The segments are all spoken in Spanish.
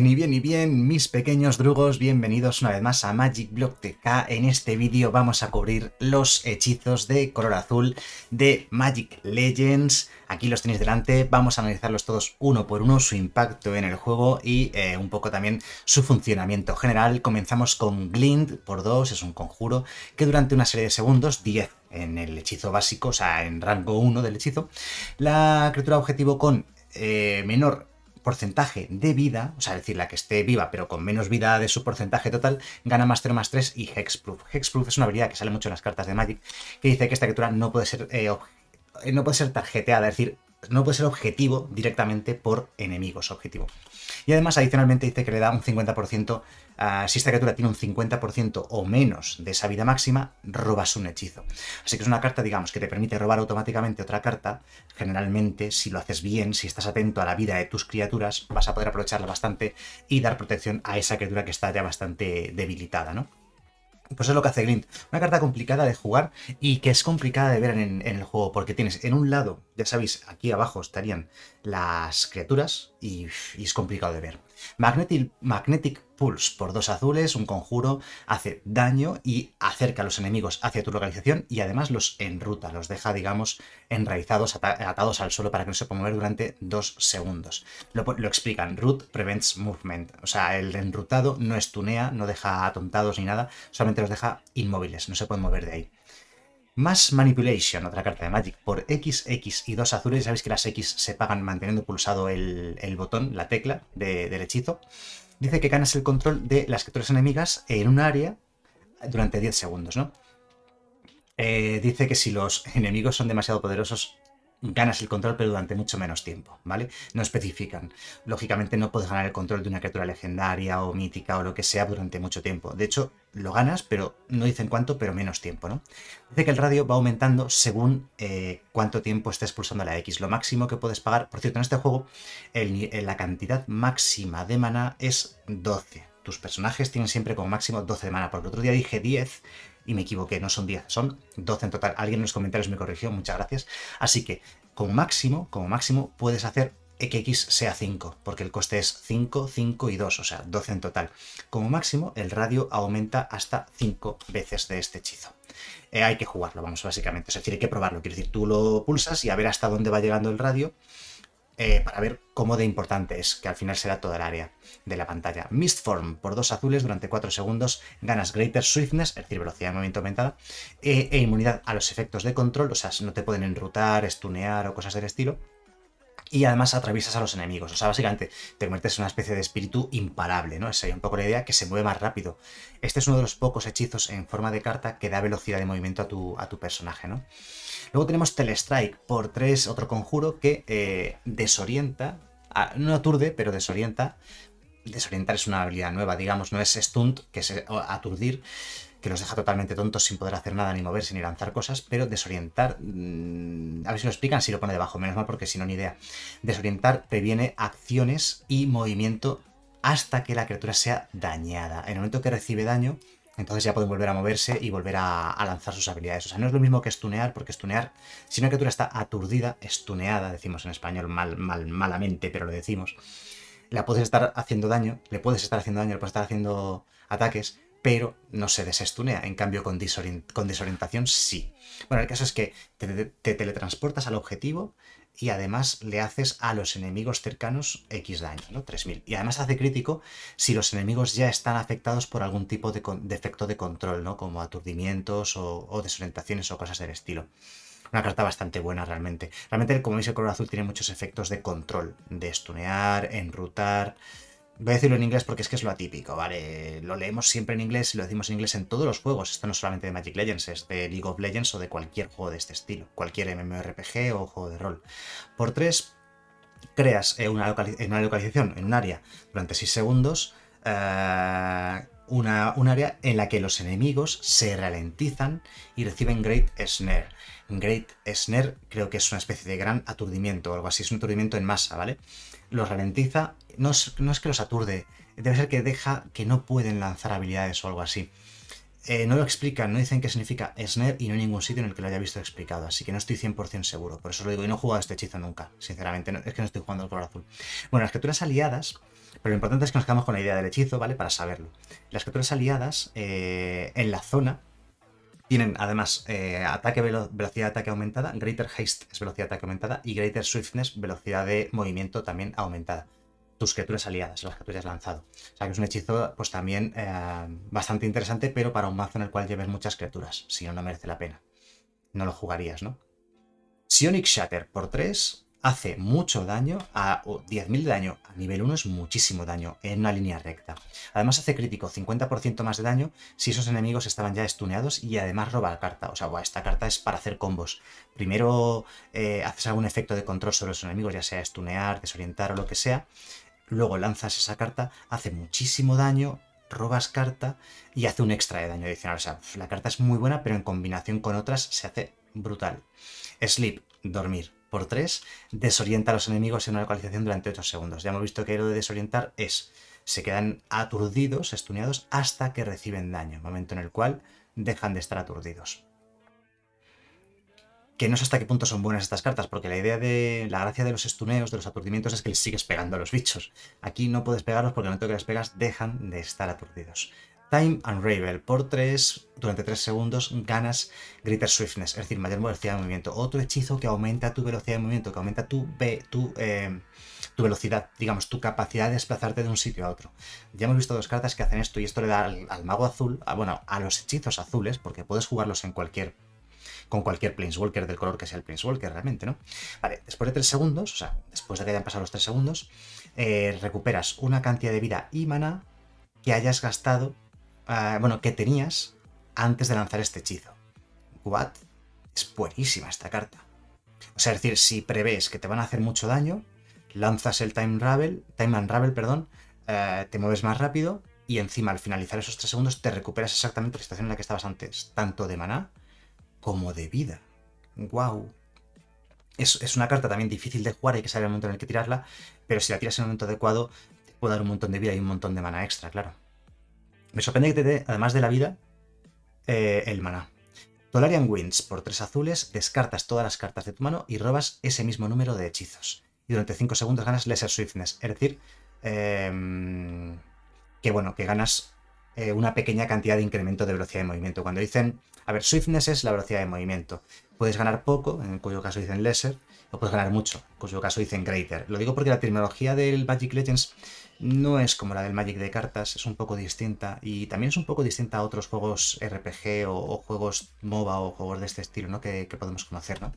ni bien ni bien, mis pequeños drugos, bienvenidos una vez más a Magic Block TK. En este vídeo vamos a cubrir los hechizos de color azul de Magic Legends. Aquí los tenéis delante, vamos a analizarlos todos uno por uno, su impacto en el juego y eh, un poco también su funcionamiento general. Comenzamos con Glint por 2, es un conjuro que durante una serie de segundos, 10 en el hechizo básico, o sea, en rango 1 del hechizo, la criatura objetivo con eh, menor porcentaje de vida, o sea, decir, la que esté viva pero con menos vida de su porcentaje total, gana más 0 más 3 y Hexproof. Hexproof es una habilidad que sale mucho en las cartas de Magic, que dice que esta criatura no puede ser, eh, eh, no puede ser tarjeteada, es decir, no puede ser objetivo directamente por enemigos objetivo. Y además, adicionalmente, dice que le da un 50%, ah, si esta criatura tiene un 50% o menos de esa vida máxima, robas un hechizo. Así que es una carta, digamos, que te permite robar automáticamente otra carta. Generalmente, si lo haces bien, si estás atento a la vida de tus criaturas, vas a poder aprovecharla bastante y dar protección a esa criatura que está ya bastante debilitada, ¿no? Pues es lo que hace Glint. Una carta complicada de jugar y que es complicada de ver en, el juego, porque tienes en un lado, ya sabéis, aquí abajo estarían las criaturas y, es complicado de ver. Magnetic Pulse. Por dos azules, un conjuro hace daño y acerca a los enemigos hacia tu localización y además los enruta, los deja, digamos, enraizados, atados al suelo para que no se puedan mover durante dos segundos. Lo, explican, root prevents movement. O sea, el enrutado no estunea, no deja atontados ni nada, solamente los deja inmóviles, no se pueden mover de ahí. Mass Manipulation, otra carta de Magic, por X, X y dos azules. Sabéis que las X se pagan manteniendo pulsado el, botón, la tecla de, del hechizo dice que ganas el control de las criaturas enemigas en un área durante 10 segundos, ¿no? Eh, dice que si los enemigos son demasiado poderosos, ganas el control, pero durante mucho menos tiempo, ¿vale? No especifican. Lógicamente no puedes ganar el control de una criatura legendaria o mítica o lo que sea durante mucho tiempo. De hecho, lo ganas, pero no dicen cuánto, pero menos tiempo, ¿no? Dice que el radio va aumentando según eh, cuánto tiempo estés pulsando la X. Lo máximo que puedes pagar, por cierto, en este juego eh, la cantidad máxima de mana es 12. Tus personajes tienen siempre como máximo 12 de mana, porque el otro día dije 10 y me equivoqué, no son 10, son 12 en total. Alguien en los comentarios me corrigió, muchas gracias. Así que, como máximo, como máximo, puedes hacer que X sea 5, porque el coste es 5, 5 y 2, o sea, 12 en total. Como máximo, el radio aumenta hasta 5 veces de este hechizo. Eh, hay que jugarlo, vamos, básicamente. Es decir, hay que probarlo. Quiero decir, tú lo pulsas y a ver hasta dónde va llegando el radio eh, para ver cómo de importante es, que al final será toda el área de la pantalla. Mistform por dos azules durante 4 segundos, ganas Greater Swiftness, es decir, velocidad de movimiento aumentada, eh, e inmunidad a los efectos de control, o sea, no te pueden enrutar, estunear o cosas del estilo. Y además atraviesas a los enemigos, o sea, básicamente te conviertes en una especie de espíritu imparable, ¿no? Esa es un poco la idea, que se mueve más rápido. Este es uno de los pocos hechizos en forma de carta que da velocidad de movimiento a tu, a tu personaje, ¿no? Luego tenemos Telestrike por 3, otro conjuro que eh, desorienta, no aturde, pero desorienta. Desorientar es una habilidad nueva, digamos, no es stunt, que es eh, aturdir, que los deja totalmente tontos sin poder hacer nada, ni moverse, ni lanzar cosas, pero desorientar, mm, a ver si lo explican, si lo pone debajo, menos mal porque si no, ni idea. Desorientar previene acciones y movimiento hasta que la criatura sea dañada. En el momento que recibe daño, entonces ya pueden volver a moverse y volver a, lanzar sus habilidades. O sea, no es lo mismo que estunear, porque estunear, si una criatura está aturdida, estuneada, decimos en español mal, mal, malamente, pero lo decimos, la puedes estar haciendo daño, le puedes estar haciendo daño, le puedes estar haciendo ataques, pero no se desestunea. En cambio, con, desorientación sí. Bueno, el caso es que te teletransportas al objetivo, y además le haces a los enemigos cercanos X daño, ¿no? 3000. Y además hace crítico si los enemigos ya están afectados por algún tipo de, defecto de control, ¿no? Como aturdimientos o, o, desorientaciones o cosas del estilo. Una carta bastante buena realmente. Realmente, como veis, el color azul tiene muchos efectos de control, de estunear enrutar, Voy a decirlo en inglés porque es que es lo atípico, ¿vale? Lo leemos siempre en inglés y lo decimos en inglés en todos los juegos. Esto no es solamente de Magic Legends, es de League of Legends o de cualquier juego de este estilo, cualquier MMORPG o juego de rol. Por tres creas eh, una, una localización, en un área, durante 6 segundos, eh, una, un área en la que los enemigos se ralentizan y reciben Great Snare. Great Snare, creo que es una especie de gran aturdimiento o algo así, es un aturdimiento en masa, ¿vale? Los ralentiza, no es, que los aturde, debe ser que deja que no pueden lanzar habilidades o algo así. Eh, no lo explican, no dicen qué significa Snare y no hay ningún sitio en el que lo haya visto explicado, así que no estoy 100% seguro. Por eso lo digo, y no he jugado este hechizo nunca, sinceramente, es que no estoy jugando el color azul. Bueno, las criaturas aliadas, pero lo importante es que nos quedamos con la idea del hechizo, ¿vale? Para saberlo. Las criaturas aliadas eh, en la zona tienen además eh, ataque velocidad de ataque aumentada, Greater Haste es velocidad de ataque aumentada y Greater Swiftness, velocidad de movimiento también aumentada. Tus criaturas aliadas, las que tú hayas lanzado. O sea que es un hechizo pues también eh, bastante interesante, pero para un mazo en el cual lleves muchas criaturas, si no, no merece la pena. No lo jugarías, ¿no? Sionic Shatter por 3 hace mucho daño, a 10.000 de daño a nivel 1 es muchísimo daño en una línea recta. Además hace crítico 50% más de daño si esos enemigos estaban ya estuneados y además roba carta. O sea, esta carta es para hacer combos. Primero eh, haces algún efecto de control sobre los enemigos, ya sea estunear, desorientar o lo que sea. Luego lanzas esa carta, hace muchísimo daño, robas carta y hace un extra de daño adicional. O sea, la carta es muy buena, pero en combinación con otras se hace brutal. Sleep, dormir por 3 desorienta a los enemigos en una localización durante 8 segundos. Ya hemos visto que lo de desorientar es, se quedan aturdidos, estuneados, hasta que reciben daño, momento en el cual dejan de estar aturdidos. Que no sé hasta qué punto son buenas estas cartas, porque la idea de la gracia de los estuneos, de los aturdimientos, es que les sigues pegando a los bichos. Aquí no puedes pegarlos porque no momento que las pegas dejan de estar aturdidos. Time Unravel Por 3, durante 3 segundos ganas Greater Swiftness, es decir, mayor velocidad de movimiento. Otro hechizo que aumenta tu velocidad de movimiento, que aumenta tu, ve, tu, eh, tu, velocidad, digamos, tu capacidad de desplazarte de un sitio a otro. Ya hemos visto dos cartas que hacen esto y esto le da al, mago azul, ah, bueno, a los hechizos azules, porque puedes jugarlos en cualquier con cualquier Planeswalker del color que sea el Planeswalker realmente, ¿no? Vale, después de 3 segundos, o sea, después de que hayan pasado los 3 segundos, eh, recuperas una cantidad de vida y mana que hayas gastado Ah, bueno, que tenías antes de lanzar este hechizo. What? Es buenísima esta carta. O sea, es decir, si prevés que te van a hacer mucho daño, lanzas el Time, Ravel, time Unravel, perdón, eh, te mueves más rápido y encima al finalizar esos 3 segundos te recuperas exactamente la situación en la que estabas antes, tanto de maná como de vida. ¡Wow! Es, es, una carta también difícil de jugar, hay que saber el momento en el que tirarla, pero si la tiras en el momento adecuado, te puede dar un montón de vida y un montón de mana extra, claro. Me sorprende que te dé, además de la vida, eh, el maná. Tolarian Winds, por tres azules, descartas todas las cartas de tu mano y robas ese mismo número de hechizos. Y durante 5 segundos ganas Lesser Swiftness, es decir, em, que bueno, que ganas eh, una pequeña cantidad de incremento de velocidad de movimiento. Cuando dicen, a ver, swiftness es la velocidad de movimiento. Puedes ganar poco, en cuyo caso dicen lesser, o puedes ganar mucho, en cuyo caso dicen greater. Lo digo porque la terminología del Magic Legends no es como la del Magic de cartas, es un poco distinta y también es un poco distinta a otros juegos RPG o, juegos MOBA o juegos de este estilo ¿no? que, podemos conocer. ¿no?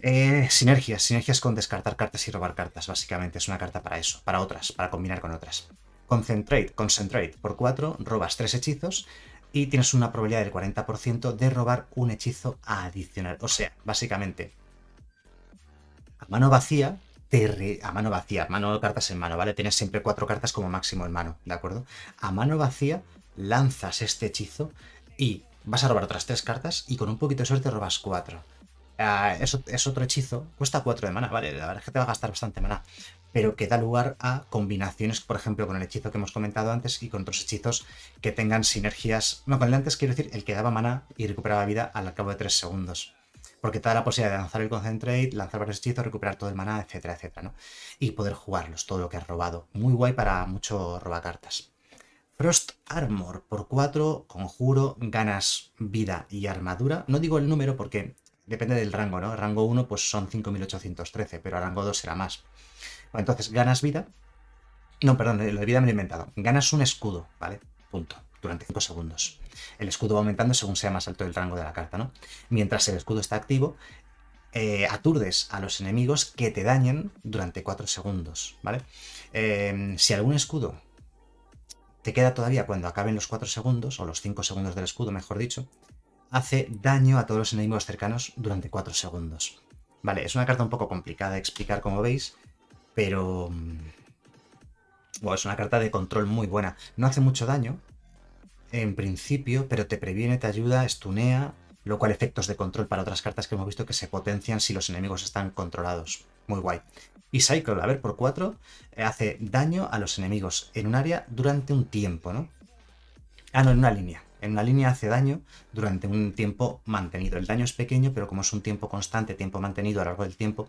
Eh, sinergias, sinergias con descartar cartas y robar cartas, básicamente. Es una carta para eso, para otras, para combinar con otras. Concentrate, concentrate por 4, robas 3 hechizos y tienes una probabilidad del 40% de robar un hechizo adicional. O sea, básicamente, a mano vacía, te a mano vacía, mano de cartas en mano, ¿vale? Tienes siempre 4 cartas como máximo en mano, ¿de acuerdo? A mano vacía lanzas este hechizo y vas a robar otras 3 cartas y con un poquito de suerte robas 4. Ah, eso es, es, otro hechizo, cuesta 4 de mana, vale, la verdad es que te va a gastar bastante mana, pero que da lugar a combinaciones, por ejemplo, con el hechizo que hemos comentado antes y con otros hechizos que tengan sinergias. No, con el antes quiero decir el que daba mana y recuperaba vida al cabo de 3 segundos. Porque te da la posibilidad de lanzar el Concentrate, lanzar varios hechizos, recuperar todo el maná, etcétera, etcétera, ¿no? Y poder jugarlos, todo lo que has robado. Muy guay para mucho robacartas. Frost Armor por 4, conjuro, ganas vida y armadura. No digo el número porque depende del rango, ¿no? rango 1 pues son 5813, pero rango 2 será más entonces ganas vida. No, perdón, eh, lo de vida me lo he inventado. Ganas un escudo, ¿vale? Punto. Durante 5 segundos. El escudo va aumentando según sea más alto el rango de la carta, ¿no? Mientras el escudo está activo, eh, aturdes a los enemigos que te dañen durante 4 segundos, ¿vale? Em, si algún escudo te queda todavía cuando acaben los 4 segundos, o los 5 segundos del escudo, mejor dicho, hace daño a todos los enemigos cercanos durante 4 segundos. Vale, es una carta un poco complicada de explicar, como veis, pero... Bueno, mm, es una carta de control muy buena. No hace mucho daño, en principio, pero te previene, te ayuda, estunea, lo cual efectos de control para otras cartas que hemos visto que se potencian si los enemigos están controlados. Muy guay. Y Cycle, a ver, por 4, eh, hace daño a los enemigos en un área durante un tiempo, ¿no? Ah, no, en una línea en una línea hace daño durante un tiempo mantenido. El daño es pequeño, pero como es un tiempo constante, tiempo mantenido a lo largo del tiempo,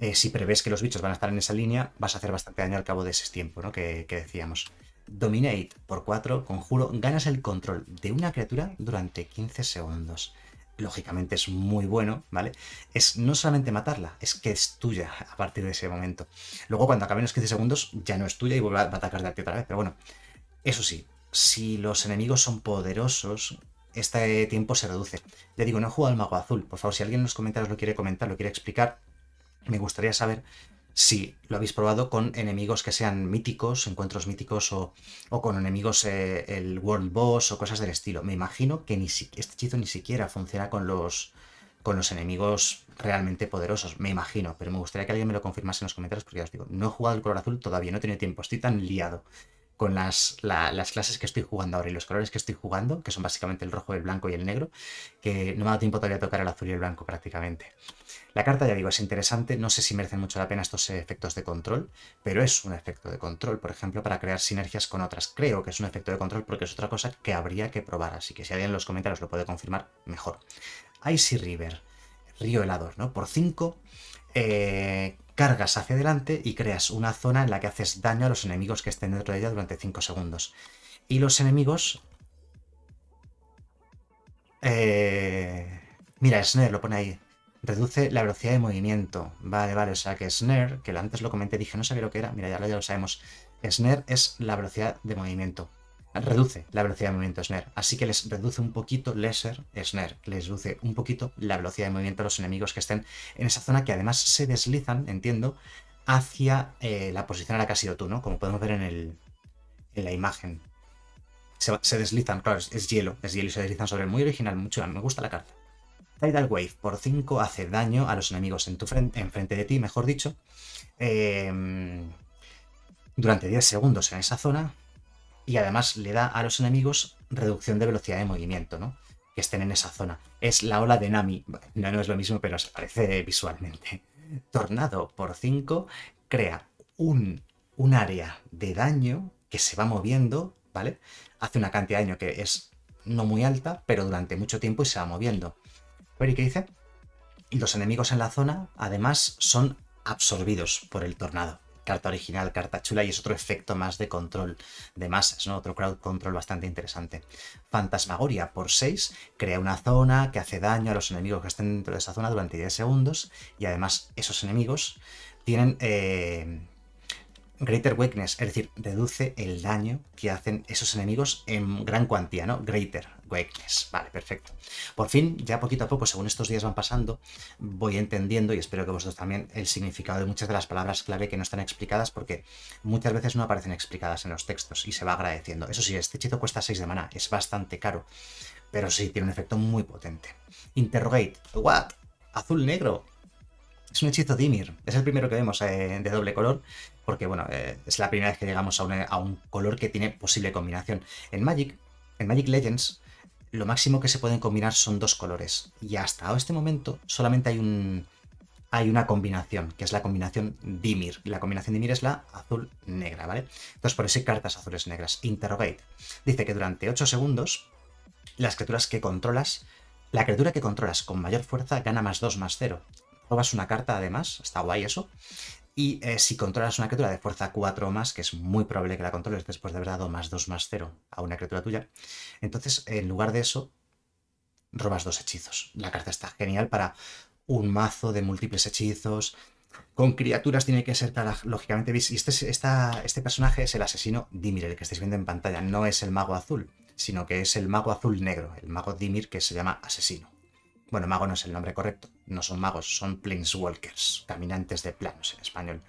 eh, si prevés que los bichos van a estar en esa línea, vas a hacer bastante daño al cabo de ese tiempo ¿no? que, decíamos. Dominate por 4, conjuro, ganas el control de una criatura durante 15 segundos lógicamente es muy bueno, ¿vale? Es no solamente matarla, es que es tuya a partir de ese momento. Luego, cuando acaben los 15 segundos, ya no es tuya y vuelve a atacar de ti otra vez, pero bueno. Eso sí, si los enemigos son poderosos, este tiempo se reduce. Ya digo, no he jugado al mago azul. Por favor, si alguien en los comentarios lo quiere comentar, lo quiere explicar, me gustaría saber si lo habéis probado con enemigos que sean míticos, encuentros míticos o, con enemigos eh, el World Boss o cosas del estilo. Me imagino que ni este hechizo ni siquiera funciona con los, con los enemigos realmente poderosos, me imagino, pero me gustaría que alguien me lo confirmase en los comentarios porque ya os digo, no he jugado el color azul todavía, no he tenido tiempo, estoy tan liado con las, las, clases que estoy jugando ahora y los colores que estoy jugando, que son básicamente el rojo, el blanco y el negro, que no me ha dado tiempo todavía a tocar el azul y el blanco prácticamente. La carta, ya digo, es interesante, no sé si merecen mucho la pena estos efectos de control, pero es un efecto de control, por ejemplo, para crear sinergias con otras. Creo que es un efecto de control porque es otra cosa que habría que probar, así que si alguien en los comentarios lo puede confirmar, mejor. Icy River, río helador, ¿no? Por 5 cargas hacia adelante y creas una zona en la que haces daño a los enemigos que estén dentro de ella durante 5 segundos. Y los enemigos... Eh, mira, Snare lo pone ahí. Reduce la velocidad de movimiento. Vale, vale, o sea que Snare, que antes lo comenté, dije, no sabía lo que era. Mira, ya lo, ya lo sabemos. Snare es la velocidad de movimiento reduce la velocidad de movimiento Snare, así que les reduce un poquito Lesser Snare, les reduce un poquito la velocidad de movimiento a los enemigos que estén en esa zona que además se deslizan, entiendo, hacia eh, la posición a la que has sido tú, ¿no? Como podemos ver en, el, en la imagen. Se, deslizan, claro, es, hielo, es hielo y se deslizan sobre el muy original, mucho, me gusta la carta. Tidal Wave por 5 hace daño a los enemigos en tu frente, enfrente de ti, mejor dicho, em, durante 10 segundos en esa zona y además le da a los enemigos reducción de velocidad de movimiento, ¿no? Que estén en esa zona. Es la ola de Nami. No, no es lo mismo, pero se parece visualmente. Tornado por 5 crea un, un área de daño que se va moviendo, ¿vale? Hace una cantidad de daño que es no muy alta, pero durante mucho tiempo y se va moviendo. ¿y qué dice? Los enemigos en la zona, además, son absorbidos por el tornado carta original, carta chula, y es otro efecto más de control de masas, ¿no? Otro crowd control bastante interesante. Fantasmagoria por 6 crea una zona que hace daño a los enemigos que estén dentro de esa zona durante 10 segundos, y además esos enemigos tienen... Eh, greater Weakness, es decir, reduce el daño que hacen esos enemigos en gran cuantía, ¿no? Greater, Vale, perfecto. Por fin, ya poquito a poco, según estos días van pasando, voy entendiendo, y espero que vosotros también, el significado de muchas de las palabras clave que no están explicadas, porque muchas veces no aparecen explicadas en los textos y se va agradeciendo. Eso sí, este hechizo cuesta 6 de mana, es bastante caro, pero sí, tiene un efecto muy potente. Interrogate. ¿What? Azul negro. Es un hechizo Dimir. Es el primero que vemos eh, de doble color, porque bueno, eh, es la primera vez que llegamos a un, a un color que tiene posible combinación. En Magic, en Magic Legends, lo máximo que se pueden combinar son dos colores. Y hasta este momento solamente hay un, hay una combinación, que es la combinación Dimir. La combinación Dimir es la azul-negra, ¿vale? Entonces, por eso hay cartas azules-negras. Interrogate. Dice que durante 8 segundos, las criaturas que controlas, la criatura que controlas con mayor fuerza gana más 2, más 0. Robas una carta, además, está guay eso. Y eh, si controlas una criatura de fuerza 4 o más, que es muy probable que la controles después de haber dado más 2 más 0 a una criatura tuya, entonces en lugar de eso, robas dos hechizos. La carta está genial para un mazo de múltiples hechizos. Con criaturas tiene que ser, lógicamente, y este, este personaje es el asesino Dimir, el que estáis viendo en pantalla. No es el mago azul, sino que es el mago azul negro, el mago Dimir que se llama asesino. Bueno, mago no es el nombre correcto, no son magos, son planeswalkers, caminantes de planos en español.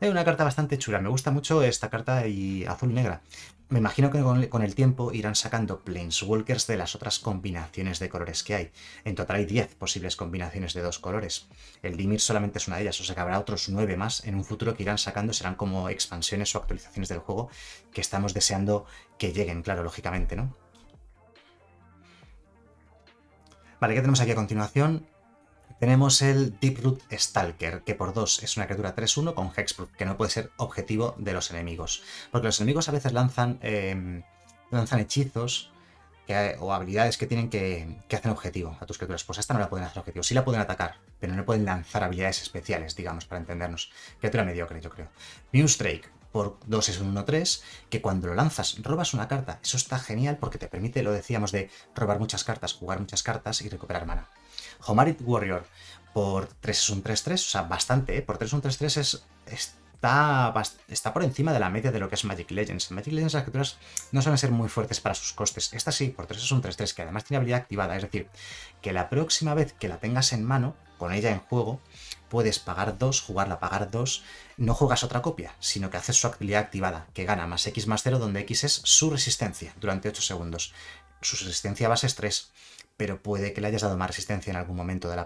Es una carta bastante chula, me gusta mucho esta carta y azul-negra. Me imagino que con el tiempo irán sacando Planeswalkers de las otras combinaciones de colores que hay. En total hay 10 posibles combinaciones de dos colores. El Dimir solamente es una de ellas, o sea que habrá otros 9 más en un futuro que irán sacando, serán como expansiones o actualizaciones del juego que estamos deseando que lleguen, claro, lógicamente, ¿no? Vale, ¿qué tenemos aquí a continuación? Tenemos el Deep Root Stalker, que por 2 es una criatura 3-1 con Hexproof, que no puede ser objetivo de los enemigos. Porque los enemigos a veces lanzan, em, lanzan hechizos o habilidades que tienen que, que hacen objetivo a tus criaturas. Pues esta no la pueden hacer objetivo. Sí la pueden atacar, pero no pueden lanzar habilidades especiales, digamos, para entendernos. Criatura mediocre, yo creo. Muse Drake por 2 es un 1-3, que cuando lo lanzas robas una carta. Eso está genial porque te permite, lo decíamos, de robar muchas cartas, jugar muchas cartas y recuperar mana. Homarit Warrior por 3 es un 3-3, o sea, bastante, ¿eh? por 3 es un 3-3 está, está por encima de la media de lo que es Magic Legends. En Magic Legends las criaturas no suelen ser muy fuertes para sus costes. Esta sí, por 3 es un 3-3, que además tiene habilidad activada, es decir, que la próxima vez que la tengas en mano, con ella en juego, puedes pagar 2, jugarla, pagar 2, no juegas otra copia, sino que haces su actividad activada, que gana más X más 0, donde X es su resistencia durante 8 segundos. Su resistencia base es 3 pero puede que le hayas dado más resistencia en algún momento de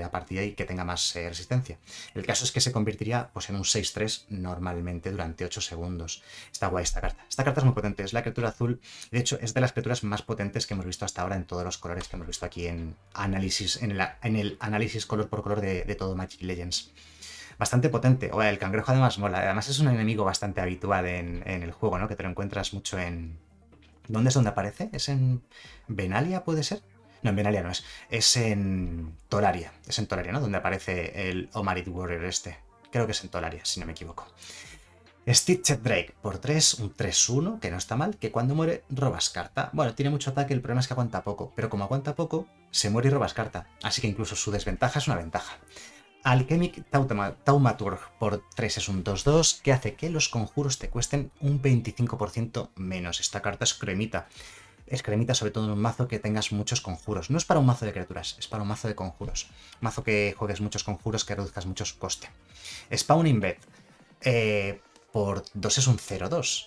la, partida y que tenga más eh, resistencia. El caso es que se convertiría pues, en un 6-3 normalmente durante 8 segundos. Está guay esta carta. Esta carta es muy potente, es la criatura azul. De hecho, es de las criaturas más potentes que hemos visto hasta ahora en todos los colores que hemos visto aquí en, análisis, en, el análisis color por color de, todo Magic Legends bastante potente. O el cangrejo además mola. Además es un enemigo bastante habitual en, el juego, ¿no? Que te lo encuentras mucho en... ¿Dónde es donde aparece? ¿Es en Benalia, puede ser? No, en Benalia no es. Es en Tolaria. Es en Tolaria, ¿no? Donde aparece el Omarid Warrior este. Creo que es en Tolaria, si no me equivoco. Stitched Drake por 3, un 3-1, que no está mal, que cuando muere robas carta. Bueno, tiene mucho ataque, el problema es que aguanta poco, pero como aguanta poco, se muere y robas carta, así que incluso su desventaja es una ventaja. Alchemic Taumaturg por 3 es un 2-2, que hace que los conjuros te cuesten un 25% menos. Esta carta es cremita es cremita, sobre todo en un mazo que tengas muchos conjuros. No es para un mazo de criaturas, es para un mazo de conjuros. Mazo que juegues muchos conjuros, que reduzcas muchos coste. Spawn Invet. Eh, por 2 es un 0-2.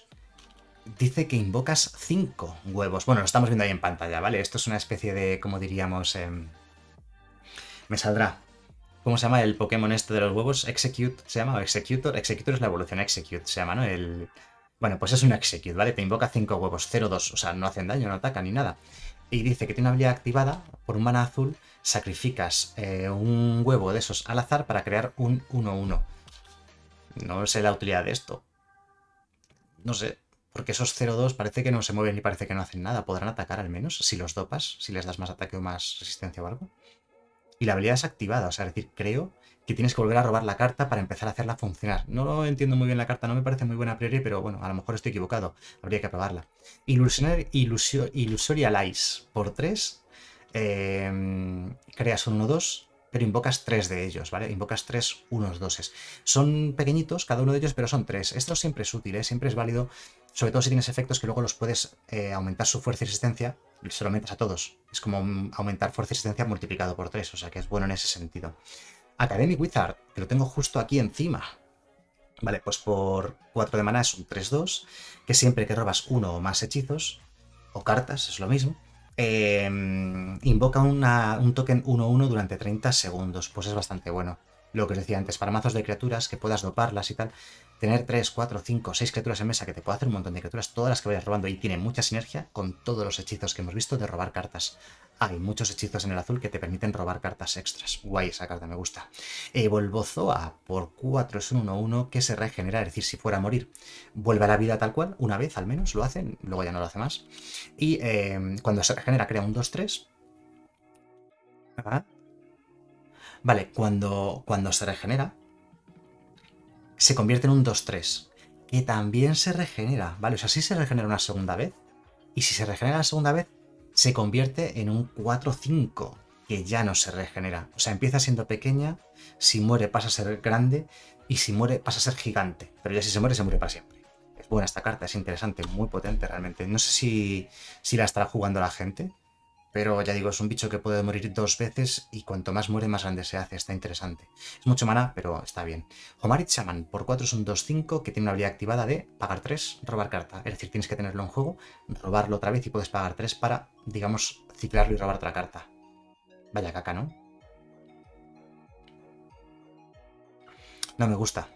Dice que invocas 5 huevos. Bueno, lo estamos viendo ahí en pantalla, ¿vale? Esto es una especie de, como diríamos... Em, me saldrá. ¿Cómo se llama el Pokémon este de los huevos? Execute, ¿se llama? Executor. Executor es la evolución. Execute se llama, ¿no? El bueno, pues es un execute, ¿vale? Te invoca 5 huevos, 0-2, o sea, no hacen daño, no atacan ni nada. Y dice que tiene una habilidad activada por un mana azul, sacrificas eh, un huevo de esos al azar para crear un 1-1. No sé la utilidad de esto. No sé, porque esos 0-2 parece que no se mueven y parece que no hacen nada. ¿Podrán atacar al menos si los dopas? Si les das más ataque o más resistencia o algo y la habilidad es activada. O sea, es decir, creo que tienes que volver a robar la carta para empezar a hacerla funcionar. No lo entiendo muy bien la carta, no me parece muy buena a priori, pero bueno, a lo mejor estoy equivocado. Habría que probarla. Ilusionar, ilusio, ilusoria Lies por 3. Em, creas un 1-2 pero invocas tres de ellos, ¿vale? Invocas 3 unos doses. Son pequeñitos cada uno de ellos, pero son tres. Esto siempre es útil, ¿eh? siempre es válido sobre todo si tienes efectos que luego los puedes eh, aumentar su fuerza y resistencia, se lo aumentas a todos. Es como aumentar fuerza y resistencia multiplicado por 3, o sea que es bueno en ese sentido. Academic Wizard, que lo tengo justo aquí encima. Vale, pues por 4 de maná es un 3-2, que siempre que robas uno o más hechizos, o cartas, es lo mismo, em, invoca un token 1-1 durante 30 segundos, pues es bastante bueno lo que os decía antes, para mazos de criaturas que puedas doparlas y tal, tener 3, 4, 5, 6 criaturas en mesa que te pueda hacer un montón de criaturas, todas las que vayas robando, y tiene mucha sinergia con todos los hechizos que hemos visto de robar cartas. Hay muchos hechizos en el azul que te permiten robar cartas extras. Guay, esa carta me gusta. E Volvozoa por 4 es un 1-1 que se regenera, es decir, si fuera a morir, vuelve a la vida tal cual, una vez al menos, lo hacen, luego ya no lo hace más. Y eh, cuando se regenera crea un 2-3. Vale, cuando, cuando se regenera, se convierte en un 2-3, que también se regenera, ¿vale? O sea, si se regenera una segunda vez, y si se regenera la segunda vez, se convierte en un 4-5, que ya no se regenera. O sea, empieza siendo pequeña, si muere pasa a ser grande, y si muere pasa a ser gigante, pero ya si se muere, se muere para siempre. Es buena esta carta, es interesante, muy potente realmente. No sé si, si la estará jugando la gente, pero ya digo, es un bicho que puede morir dos veces y cuanto más muere, más grande se hace. Está interesante. Es mucho maná, pero está bien. Homarit Shaman, por 4 es un 2-5 que tiene una habilidad activada de pagar 3, robar carta. Es decir, tienes que tenerlo en juego, robarlo otra vez y puedes pagar 3 para, digamos, ciclarlo y robar otra carta. Vaya caca, ¿no? No me gusta.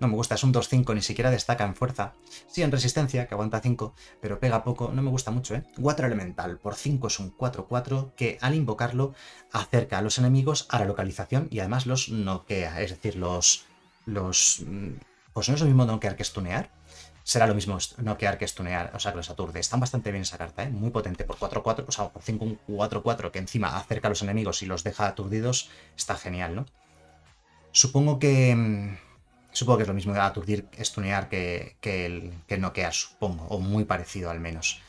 No me gusta, es un 2-5, ni siquiera destaca en fuerza. Sí, en resistencia, que aguanta 5, pero pega poco, no me gusta mucho, ¿eh? 4 Elemental, por 5 es un 4-4 que al invocarlo acerca a los enemigos a la localización y además los noquea, es decir, los... los mm, pues no es lo mismo noquear que estunear será lo mismo noquear que estunear o sea, que los aturde. Están bastante bien esa carta, ¿eh? muy potente por 4-4, o sea, por 5-4-4, que encima acerca a los enemigos y los deja aturdidos, está genial, ¿no? Supongo que mm, Supongo que es lo mismo de aturdir, estunear que, que, el, que noquear, supongo, o muy parecido al menos.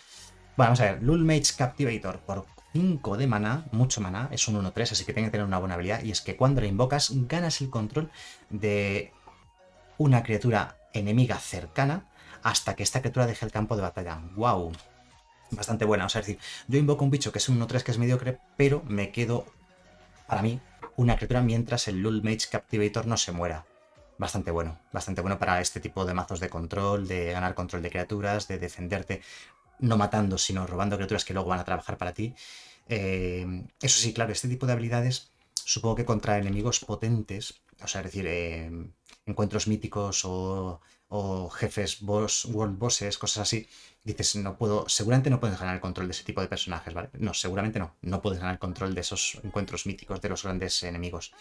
Bueno, vamos a ver, Lulmage Captivator por 5 de mana mucho maná, es un 1-3, así que tiene que tener una buena habilidad, y es que cuando la invocas ganas el control de una criatura enemiga cercana hasta que esta criatura deje el campo de batalla. ¡Wow! Bastante buena, o sea, decir, yo invoco un bicho que es un 1-3 que es mediocre, pero me quedo, para mí, una criatura mientras el Lulmage Captivator no se muera bastante bueno, bastante bueno para este tipo de mazos de control, de ganar control de criaturas, de defenderte no matando, sino robando criaturas que luego van a trabajar para ti. Eh, eso sí, claro, este tipo de habilidades supongo que contra enemigos potentes, o sea, es decir, eh, encuentros míticos o, jefes boss, world bosses, cosas así, dices, no puedo, seguramente no puedes ganar el control de ese tipo de personajes, ¿vale? No, seguramente no, no puedes ganar el control de esos encuentros míticos, de los grandes enemigos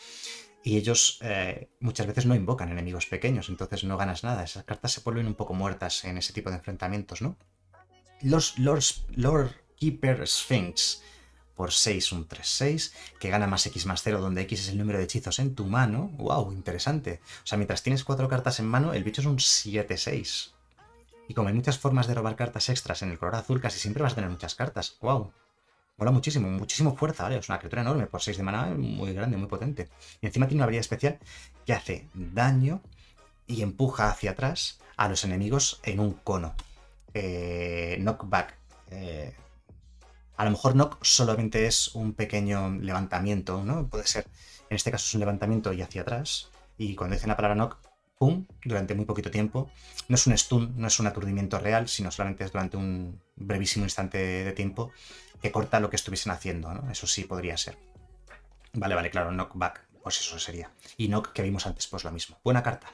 y ellos eh, muchas veces no invocan enemigos pequeños, entonces no ganas nada. Esas cartas se vuelven un poco muertas en ese tipo de enfrentamientos, ¿no? Los Lord Keeper Sphinx, por 6, un 3-6, que gana más X más 0, donde X es el número de hechizos en tu mano. ¡Wow! Interesante. O sea, mientras tienes 4 cartas en mano, el bicho es un 7-6. Y como hay muchas formas de robar cartas extras en el color azul, casi siempre vas a tener muchas cartas. ¡Wow! Mola muchísimo, muchísimo fuerza, ¿vale? Es una criatura enorme, por 6 de maná, muy grande, muy potente. Y encima tiene una habilidad especial que hace daño y empuja hacia atrás a los enemigos en un cono. Eh, knockback. Eh, a lo mejor knock solamente es un pequeño levantamiento, ¿no? Puede ser. En este caso es un levantamiento y hacia atrás. Y cuando dicen la palabra knock, pum, durante muy poquito tiempo. No es un stun, no es un aturdimiento real, sino solamente es durante un brevísimo instante de tiempo que corta lo que estuviesen haciendo, ¿no? Eso sí podría ser. Vale, vale, claro, knockback, pues eso sería. Y knock que vimos antes, pues lo mismo. Buena carta.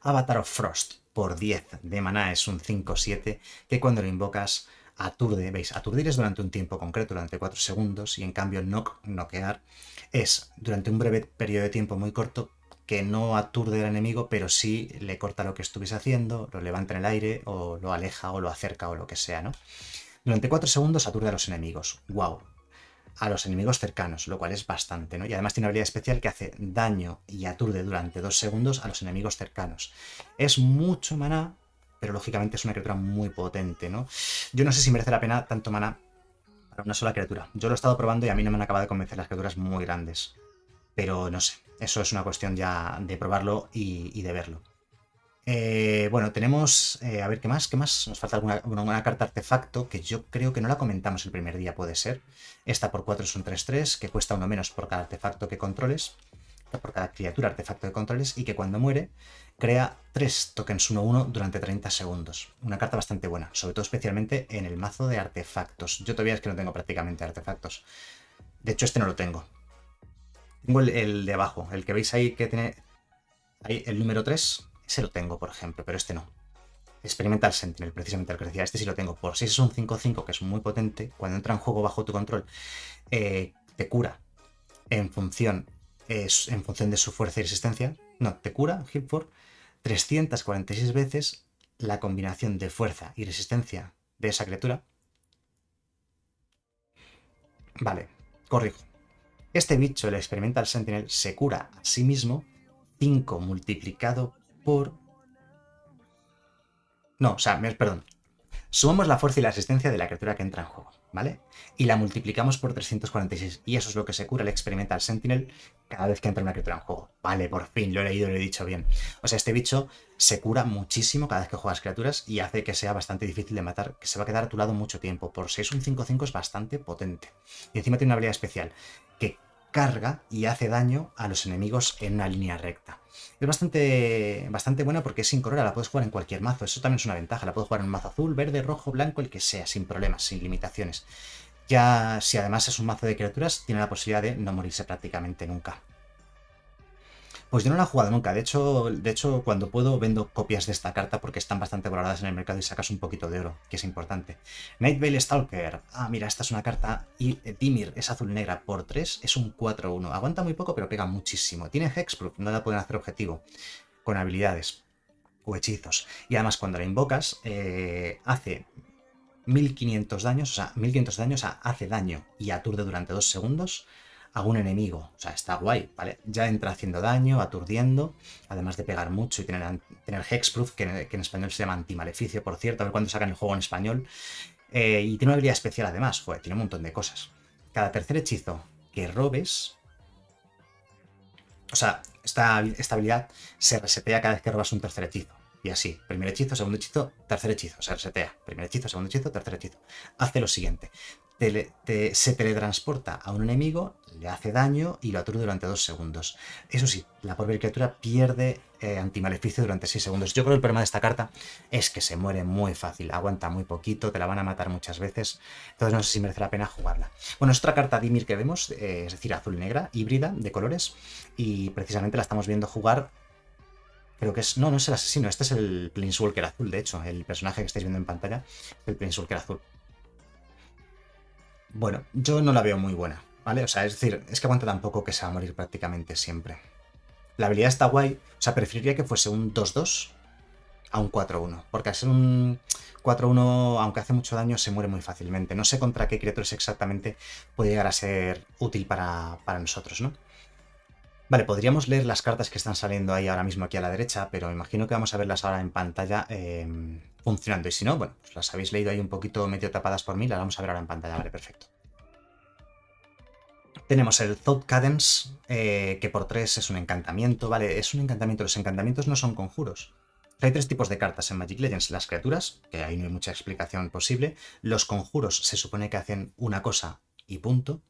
Avatar of Frost por 10 de maná es un 5-7 que cuando lo invocas aturde, veis, aturdir es durante un tiempo concreto, durante 4 segundos, y en cambio knock, noquear, es durante un breve periodo de tiempo muy corto que no aturde al enemigo, pero sí le corta lo que estuviese haciendo, lo levanta en el aire o lo aleja o lo acerca o lo que sea, ¿no? Durante 4 segundos aturde a los enemigos. ¡Wow! A los enemigos cercanos, lo cual es bastante, ¿no? Y además tiene una habilidad especial que hace daño y aturde durante 2 segundos a los enemigos cercanos. Es mucho maná, pero lógicamente es una criatura muy potente, ¿no? Yo no sé si merece la pena tanto maná para una sola criatura. Yo lo he estado probando y a mí no me han acabado de convencer las criaturas muy grandes. Pero no sé, eso es una cuestión ya de probarlo y de verlo. Eh, bueno, tenemos, eh, a ver, ¿qué más? ¿Qué más? Nos falta alguna, una carta artefacto que yo creo que no la comentamos el primer día, puede ser. Esta por 4 es un 3-3, que cuesta uno menos por cada artefacto que controles, por cada criatura artefacto que controles, y que cuando muere crea 3 tokens 1-1 durante 30 segundos. Una carta bastante buena, sobre todo especialmente en el mazo de artefactos. Yo todavía es que no tengo prácticamente artefactos. De hecho, este no lo tengo. Tengo el, el de abajo, el que veis ahí que tiene ahí el número 3, se lo tengo, por ejemplo, pero este no. Experimental Sentinel, precisamente el que decía, este sí lo tengo. Por si es un 5-5, que es muy potente, cuando entra en juego bajo tu control, eh, te cura en función, es en función de su fuerza y resistencia. No, te cura, hit 346 veces la combinación de fuerza y resistencia de esa criatura. Vale, corrijo. Este bicho, el Experimental Sentinel, se cura a sí mismo 5 multiplicado por... No, o sea, perdón. Sumamos la fuerza y la asistencia de la criatura que entra en juego, ¿vale? Y la multiplicamos por 346. Y eso es lo que se cura el Experimental Sentinel cada vez que entra una criatura en juego. Vale, por fin, lo he leído, y lo he dicho bien. O sea, este bicho se cura muchísimo cada vez que juegas criaturas y hace que sea bastante difícil de matar, que se va a quedar a tu lado mucho tiempo. Por 6 un 5-5 es bastante potente. Y encima tiene una habilidad especial, que carga y hace daño a los enemigos en una línea recta. Es bastante, bastante buena porque es sin color, la puedes jugar en cualquier mazo. Eso también es una ventaja. La puedes jugar en un mazo azul, verde, rojo, blanco, el que sea, sin problemas, sin limitaciones. Ya si además es un mazo de criaturas, tiene la posibilidad de no morirse prácticamente nunca. Pues yo no la he jugado nunca. De hecho, de hecho, cuando puedo vendo copias de esta carta porque están bastante valoradas en el mercado y sacas un poquito de oro, que es importante. Night Stalker. Ah, mira, esta es una carta. Y eh, Dimir es azul negra por 3. Es un 4-1. Aguanta muy poco, pero pega muchísimo. Tiene Hexproof, no la pueden hacer objetivo. Con habilidades o hechizos. Y además, cuando la invocas, eh, hace 1500 daños. O sea, 1500 daños hace daño y aturde durante 2 segundos a un enemigo. O sea, está guay, ¿vale? Ya entra haciendo daño, aturdiendo, además de pegar mucho y tener, tener Hexproof, que en, español se llama antimaleficio, por cierto, a ver cuándo sacan el juego en español. Eh, y tiene una habilidad especial además, joder, tiene un montón de cosas. Cada tercer hechizo que robes... O sea, esta, esta habilidad se resetea cada vez que robas un tercer hechizo y así. Primer hechizo, segundo hechizo, tercer hechizo. Se resetea. Primer hechizo, segundo hechizo, tercer hechizo. Hace lo siguiente se teletransporta a un enemigo, le hace daño y lo aturde durante dos segundos. Eso sí, la pobre criatura pierde eh, antimaleficio durante seis segundos. Yo creo que el problema de esta carta es que se muere muy fácil, aguanta muy poquito, te la van a matar muchas veces, entonces no sé si merece la pena jugarla. Bueno, es otra carta Dimir que vemos, eh, es decir, azul y negra, híbrida, de colores, y precisamente la estamos viendo jugar creo que es. No, no es el asesino, este es el Plainswalker azul, de hecho. El personaje que estáis viendo en pantalla el Plainswalker azul. Bueno, yo no la veo muy buena, ¿vale? O sea, es decir, es que aguanta tampoco que se va a morir prácticamente siempre. La habilidad está guay, o sea, preferiría que fuese un 2-2 a un 4-1, porque al ser un 4-1, aunque hace mucho daño, se muere muy fácilmente. No sé contra qué criaturas exactamente puede llegar a ser útil para nosotros, ¿no? Vale, podríamos leer las cartas que están saliendo ahí ahora mismo aquí a la derecha, pero imagino que vamos a verlas ahora en pantalla em, funcionando. Y si no, bueno, pues las habéis leído ahí un poquito medio tapadas por mí, las vamos a ver ahora en pantalla. Vale, perfecto. Tenemos el Thought Cadence, eh, que por tres es un encantamiento, ¿vale? Es un encantamiento, los encantamientos no son conjuros. Hay tres tipos de cartas en Magic Legends. Las criaturas, que ahí no hay mucha explicación posible. Los conjuros se supone que hacen una cosa y punto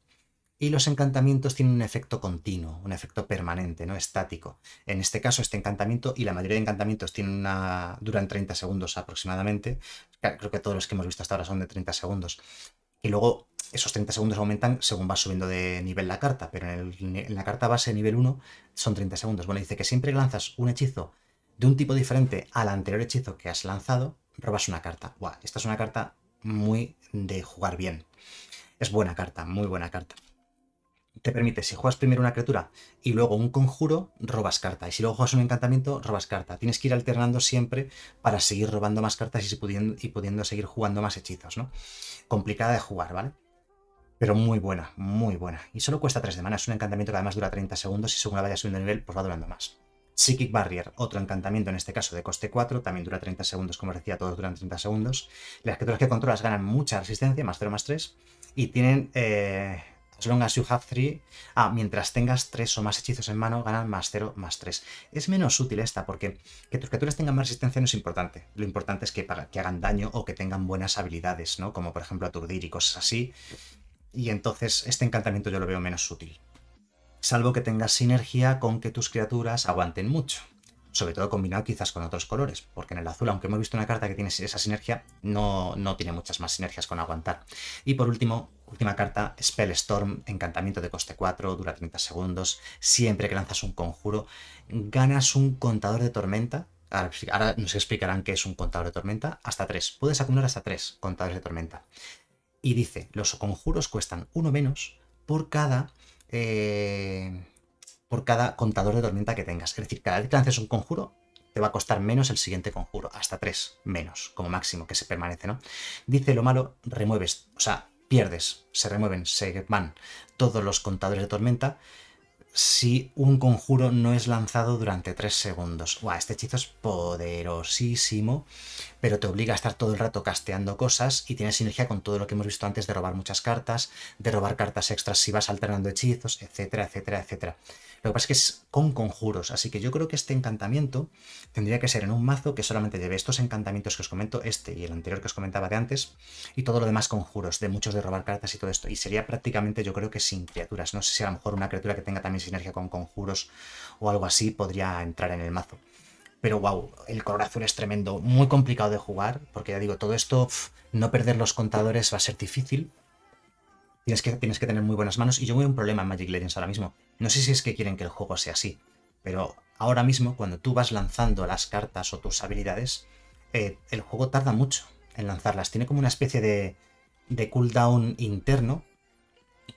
y los encantamientos tienen un efecto continuo, un efecto permanente, no estático. En este caso, este encantamiento y la mayoría de encantamientos tienen una, duran 30 segundos aproximadamente. Creo que todos los que hemos visto hasta ahora son de 30 segundos. Y luego esos 30 segundos aumentan según va subiendo de nivel la carta, pero en, la carta base nivel 1 son 30 segundos. Bueno, dice que siempre lanzas un hechizo de un tipo diferente al anterior hechizo que has lanzado, robas una carta. esta es una carta muy de jugar bien. Es buena carta, muy buena carta te permite, si juegas primero una criatura y luego un conjuro, robas carta. Y si luego juegas un encantamiento, robas carta. Tienes que ir alternando siempre para seguir robando más cartas y pudiendo, y pudiendo seguir jugando más hechizos, ¿no? Complicada de jugar, ¿vale? Pero muy buena, muy buena. Y solo cuesta 3 de mana. Es un encantamiento que además dura 30 segundos y según la vaya subiendo de nivel, pues va durando más. Psychic Barrier, otro encantamiento, en este caso de coste 4, también dura 30 segundos, como os decía, todos duran 30 segundos. Las criaturas que controlas ganan mucha resistencia, más 0, más 3, y tienen eh, long as you have three. Ah, mientras tengas tres o más hechizos en mano, ganan más 0, más 3. Es menos útil esta porque que tus criaturas tengan más resistencia no es importante. Lo importante es que, que hagan daño o que tengan buenas habilidades, ¿no? Como por ejemplo aturdir y cosas así. Y entonces este encantamiento yo lo veo menos útil. Salvo que tengas sinergia con que tus criaturas aguanten mucho sobre todo combinado quizás con otros colores, porque en el azul, aunque hemos visto una carta que tiene esa sinergia, no, no tiene muchas más sinergias con aguantar. Y por último, última carta, Spellstorm, encantamiento de coste 4, dura 30 segundos, siempre que lanzas un conjuro, ganas un contador de tormenta, ahora nos explicarán qué es un contador de tormenta, hasta 3, puedes acumular hasta 3 contadores de tormenta. Y dice, los conjuros cuestan uno menos por cada... Eh, por cada contador de tormenta que tengas. Es decir, cada vez que lances un conjuro, te va a costar menos el siguiente conjuro, hasta 3 menos como máximo que se permanece, ¿no? Dice lo malo, remueves, o sea, pierdes, se remueven, se van todos los contadores de tormenta si un conjuro no es lanzado durante 3 segundos. Buah, este hechizo es poderosísimo, pero te obliga a estar todo el rato casteando cosas y tiene sinergia con todo lo que hemos visto antes de robar muchas cartas, de robar cartas extras si vas alternando hechizos, etcétera, etcétera, etcétera. Lo que pasa es que es con conjuros, así que yo creo que este encantamiento tendría que ser en un mazo que solamente lleve estos encantamientos que os comento, este y el anterior que os comentaba de antes, y todo lo demás conjuros, de muchos de robar cartas y todo esto. Y sería prácticamente, yo creo que sin criaturas. No sé si a lo mejor una criatura que tenga también sinergia con conjuros o algo así podría entrar en el mazo. Pero wow, el color azul es tremendo, muy complicado de jugar, porque ya digo, todo esto, no perder los contadores va a ser difícil, Tienes que, tienes que tener muy buenas manos. Y yo veo un problema en Magic Legends ahora mismo. No sé si es que quieren que el juego sea así. Pero ahora mismo, cuando tú vas lanzando las cartas o tus habilidades, eh, el juego tarda mucho en lanzarlas. Tiene como una especie de, de cooldown interno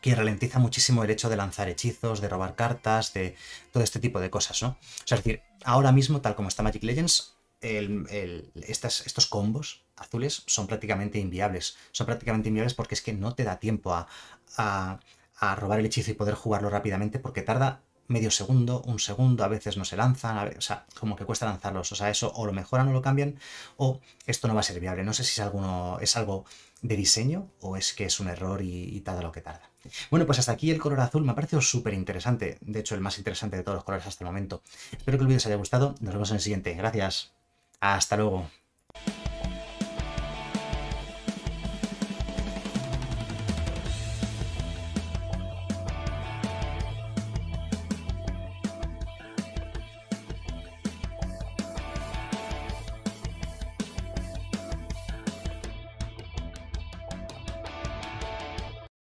que ralentiza muchísimo el hecho de lanzar hechizos, de robar cartas, de todo este tipo de cosas, ¿no? O sea, es decir, ahora mismo, tal como está Magic Legends, estos combos azules son prácticamente inviables. Son prácticamente inviables porque es que no te da tiempo a, robar el hechizo y poder jugarlo rápidamente porque tarda medio segundo, un segundo, a veces no se lanzan, o sea, como que cuesta lanzarlos. O sea, eso o lo mejoran o lo cambian o esto no va a ser viable. No sé si es, alguno, es algo de diseño o es que es un error y, y tarda lo que tarda. Bueno, pues hasta aquí el color azul me ha parecido súper interesante. De hecho, el más interesante de todos los colores hasta el momento. Espero que el vídeo os haya gustado. Nos vemos en el siguiente. Gracias. Hasta luego.